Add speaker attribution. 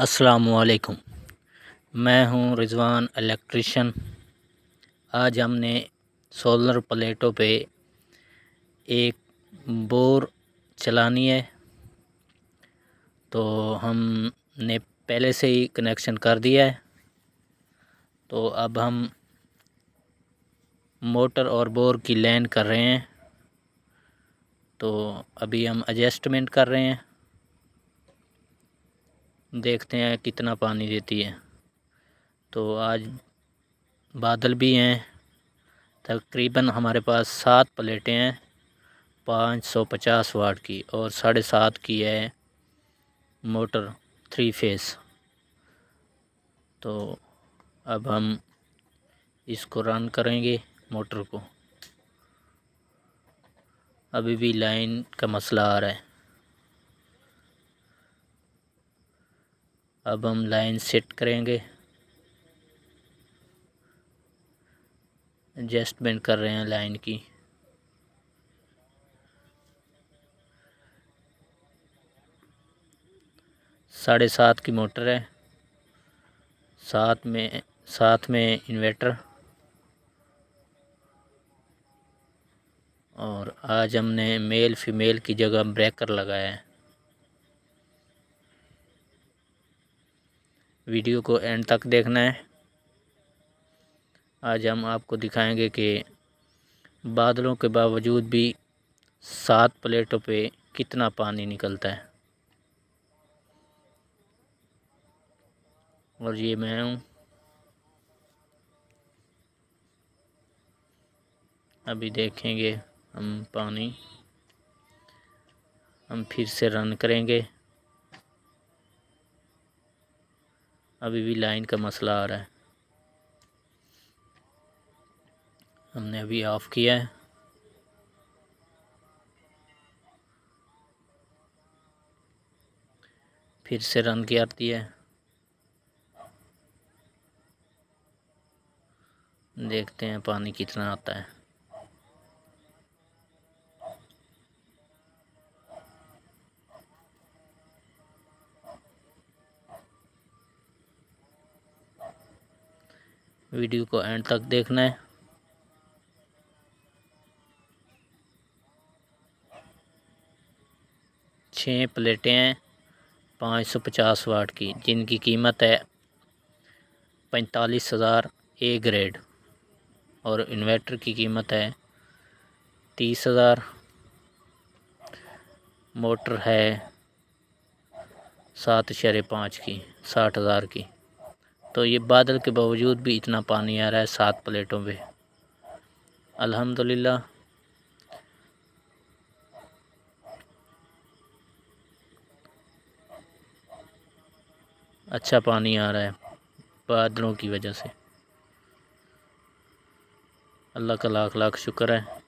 Speaker 1: असलकुम मैं हूं रिजवान इलेक्ट्रिशन आज हमने सोलर प्लेटों पे एक बोर चलानी है तो हमने पहले से ही कनेक्शन कर दिया है तो अब हम मोटर और बोर की लाइन कर रहे हैं तो अभी हम एडजस्टमेंट कर रहे हैं देखते हैं कितना पानी देती है तो आज बादल भी हैं तकरीबन हमारे पास सात प्लेटें हैं पाँच सौ पचास वाट की और साढ़े सात की है मोटर थ्री फेस तो अब हम इसको रन करेंगे मोटर को अभी भी लाइन का मसला आ रहा है अब हम लाइन सेट करेंगे एडजस्टमेंट कर रहे हैं लाइन की साढ़े सात की मोटर है साथ में साथ में इन्वेटर और आज हमने मेल फीमेल की जगह ब्रेकर लगाया है वीडियो को एंड तक देखना है आज हम आपको दिखाएंगे कि बादलों के बावजूद भी सात प्लेटों पे कितना पानी निकलता है और ये मैं हूँ अभी देखेंगे हम पानी हम फिर से रन करेंगे अभी भी लाइन का मसला आ रहा है हमने अभी ऑफ़ किया है फिर से रन की आती है देखते हैं पानी कितना आता है वीडियो को एंड तक देखना है छः प्लेटें हैं पाँच सौ पचास वाट की जिनकी कीमत है पैंतालीस हज़ार ए ग्रेड और इन्वर्टर की कीमत है तीस हज़ार मोटर है सात शेर पाँच की साठ हज़ार की तो ये बादल के बावजूद भी इतना पानी आ रहा है सात प्लेटों पे अल्हम्दुलिल्लाह अच्छा पानी आ रहा है बादलों की वजह से अल्लाह का लाख लाख शुक्र है